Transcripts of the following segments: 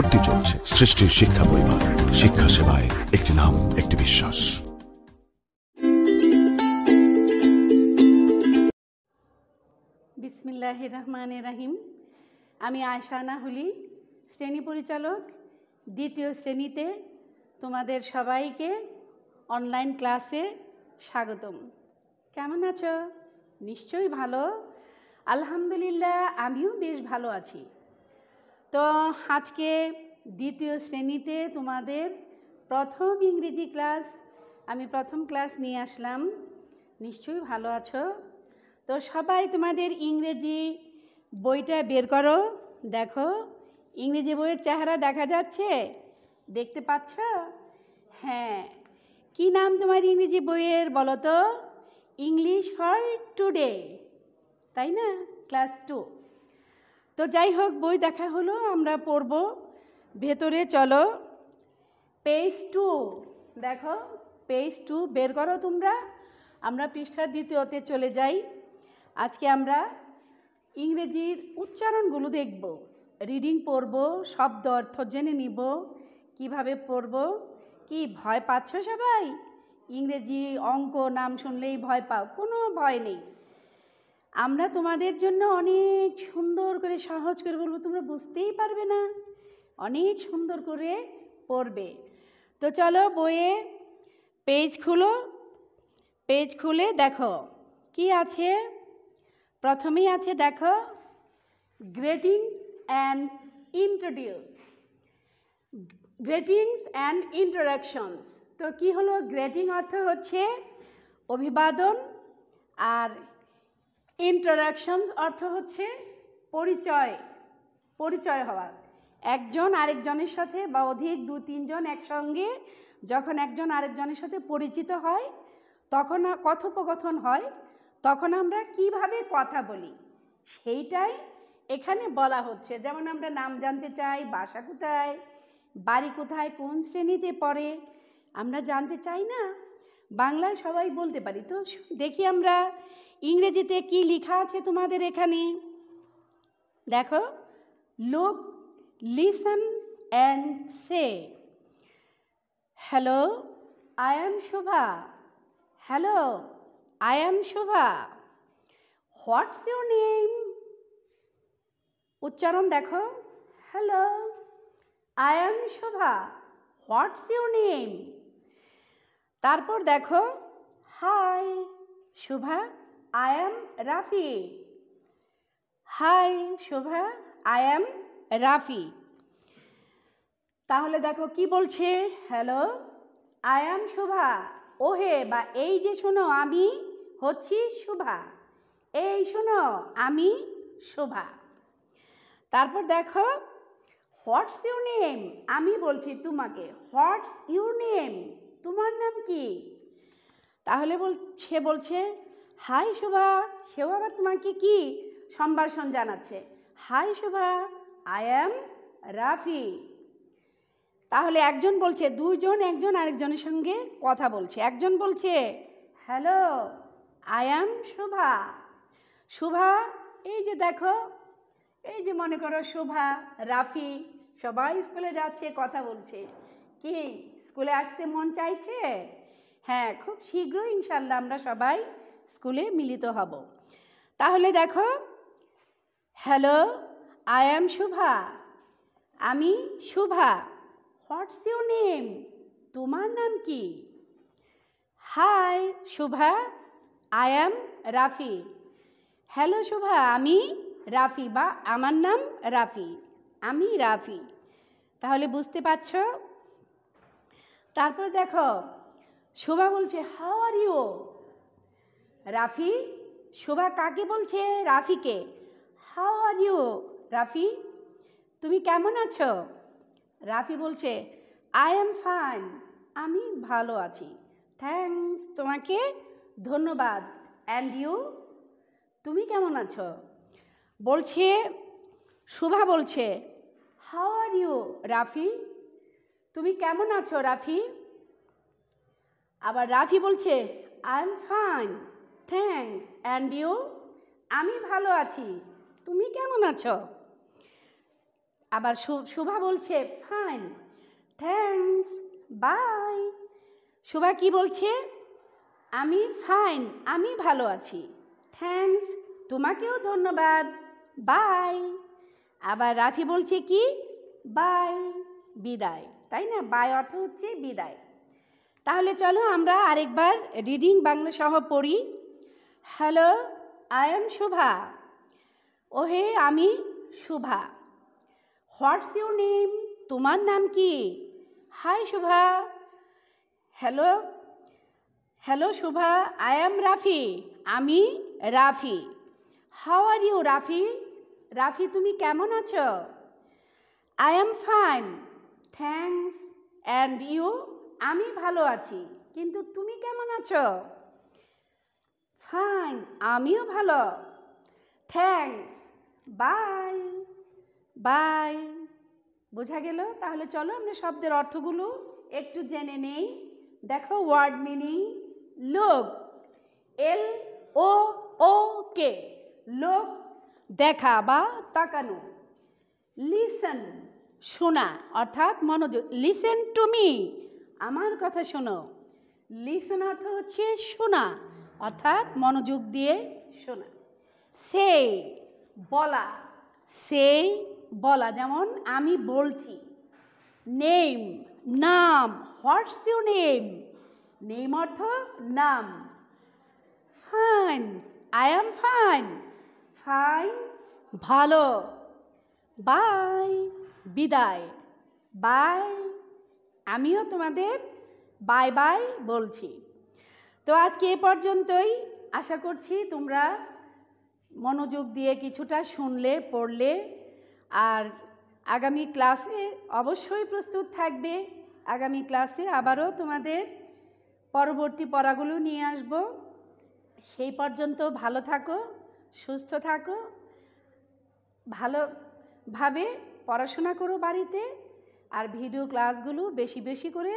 ভর্তি চলছে সৃষ্টির শিক্ষা পরিবার শিক্ষা সেবায় একটি নাম একটি বিশ্বাস বিসমিল্লাহ রহমান রাহিম আমি আয়সানা হুলি শ্রেণী পরিচালক দ্বিতীয় শ্রেণীতে তোমাদের সবাইকে অনলাইন ক্লাসে স্বাগতম কেমন আছো নিশ্চয়ই ভালো আলহামদুলিল্লাহ আমিও বেশ ভালো আছি তো আজকে দ্বিতীয় শ্রেণীতে তোমাদের প্রথম ইংরেজি ক্লাস আমি প্রথম ক্লাস নিয়ে আসলাম নিশ্চয়ই ভালো আছো তো সবাই তোমাদের ইংরেজি বইটা বের করো দেখো ইংরেজি বইয়ের চেহারা দেখা যাচ্ছে দেখতে পাচ্ছ হ্যাঁ কি নাম তোমার ইংরেজি বইয়ের বলো তো ইংলিশ ফর টুডে তাই না ক্লাস টু তো যাই হোক বই দেখা হলো আমরা পড়ব ভেতরে চলো পেজ টু দেখো পেজ টু বের করো তোমরা আমরা পৃষ্ঠা দ্বিতীয়তে চলে যাই আজকে আমরা ইংরেজির উচ্চারণগুলো দেখব রিডিং পড়ব শব্দ অর্থ জেনে নিব কিভাবে পড়ব কি ভয় পাচ্ছ সবাই ইংরেজি অঙ্ক নাম শুনলেই ভয় পাও কোনো ভয় নেই আমরা তোমাদের জন্য অনেক সুন্দর করে সহজ করে বলবো তোমরা বুঝতেই পারবে না অনেক সুন্দর করে পড়বে তো চলো বইয়ে পেজ খুলো পেজ খুলে দেখো কি আছে প্রথমেই আছে দেখো greetings and introduce greetings and introductions তো কি হলো গ্রেটিং অর্থ হচ্ছে অভিবাদন আর ইন্টারাকশনস অর্থ হচ্ছে পরিচয় পরিচয় হওয়া একজন আরেকজনের সাথে বা অধিক দু তিনজন একসঙ্গে যখন একজন আরেকজনের সাথে পরিচিত হয় তখন কথোপকথন হয় তখন আমরা কিভাবে কথা বলি সেইটাই এখানে বলা হচ্ছে যেমন আমরা নাম জানতে চাই বাসা কোথায় বাড়ি কোথায় কোন শ্রেণীতে পড়ে আমরা জানতে চাই না বাংলায় সবাই বলতে পারি তো দেখি আমরা ইংরেজিতে কি লেখা আছে তোমাদের এখানে দেখো look listen and say hello I am Shobha hello I am Shobha what's your name উচ্চারণ দেখো hello I am Shobha what's your name তারপর দেখো hi Shobha I am Rafi hi Shobha I am Rafi তাহলে দেখো কি বলছে হ্যালো আই অ্যাম শোভা ওহে বা এই যে শোনো আমি হচ্ছি শোভা এই শোনো আমি শোভা তারপর দেখো হোয়াটস ইউর নেম আমি বলছি তোমাকে হোয়াটস ইউর নেম তোমার নাম কি তাহলে বলছে বলছে হাই শুভা সেও আবার তোমাকে কি সম্ভাষণ জানাচ্ছে hi Shubha I am Rafi তাহলে একজন বলছে দুজন একজন আরেকজনের সঙ্গে কথা বলছে একজন বলছে hello I am Shubha Shubha এই যে দেখো এই যে মনে করো শোভা রাফি সবাই স্কুলে যাচ্ছে কথা বলছে কি স্কুলে আসতে মন চাইছে হ্যাঁ খুব শীঘ্রই ইনশাল্লাহ আমরা সবাই স্কুলে মিলিত হব তাহলে দেখো হ্যালো আই অ্যাম শুভা আমি শুভা হোয়াটস ইউর নেম তোমার নাম কি hi Shubha I am Rafi hello Shubha আমি রাফি বা আমার নাম রাফি আমি রাফি তাহলে বুঝতে পারছ তারপর দেখো শোভা বলছে হাও আর ইউ রাফি শোভা কাকে বলছে রাফিকে হাও আর ইউ রাফি তুমি কেমন আছো রাফি বলছে আই এম ফাইন আমি ভালো আছি থ্যাংকস তোমাকে ধন্যবাদ অ্যান্ড ইউ তুমি কেমন আছো বলছে শোভা বলছে হাও আর ইউ রাফি তুমি কেমন আছো রাফি আবার রাফি বলছে I am fine thanks and you আমি ভালো আছি তুমি কেমন আছো আবার শুভা বলছে ফাইন থ্যাংকস বাই শুভা কি বলছে আমি ফাইন আমি ভালো আছি থ্যাংকস তোমাকেও ধন্যবাদ বাই আবার রাফি বলছে কি বাই বিদায় তাই না বাই অর্থ হচ্ছে বিদায় তাহলে চলো আমরা আরেকবার রিডিং বাংলা সহ পড়ি হ্যালো আই এম শুভা ওহে আমি শুভা হোয়াটস ইউর নেম তোমার নাম কি hi Shubha hello hello Shubha I am Rafi আমি Rafi how are you Rafi Rafi তুমি কেমন আছো I am fine thanks and you আমি ভালো আছি কিন্তু তুমি কেমন আছো ফাইন আমিও ভালো থ্যাংকস বাই বাই বোঝা গেল তাহলে চলো আমরা শব্দের অর্থগুলো একটু জেনে নেই দেখো ওয়ার্ড মিনিং লোক এল ও ও কে লোক দেখা বা তাকানো লিসেন শোনা অর্থাৎ মনোযোগ লিসেন টু মি আমার কথা শোনো লিসেন অর্থ হচ্ছে শোনা অর্থাৎ মনোযোগ দিয়ে শোনা সে বলা সেই বলা যেমন আমি বলছি নেম নাম হোয়াটস ইউ নেম নেম অর্থ নাম fine I am fine fine ভালো বাই বিদায় বাই আমিও তোমাদের বাই বাই বলছি তো আজকে এ পর্যন্তই আশা করছি তোমরা মনোযোগ দিয়ে কিছুটা শুনলে পড়লে আর আগামী ক্লাসে অবশ্যই প্রস্তুত থাকবে আগামী ক্লাসে আবারও তোমাদের পরবর্তী পড়াগুলো নিয়ে আসব সেই পর্যন্ত ভালো থাকো সুস্থ থাকো ভালোভাবে পড়াশোনা করো বাড়িতে আর ভিডিও ক্লাসগুলো বেশি বেশি করে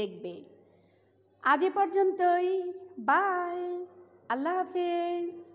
দেখবে আজ এ পর্যন্তই বাই আল্লাহ হাফেজ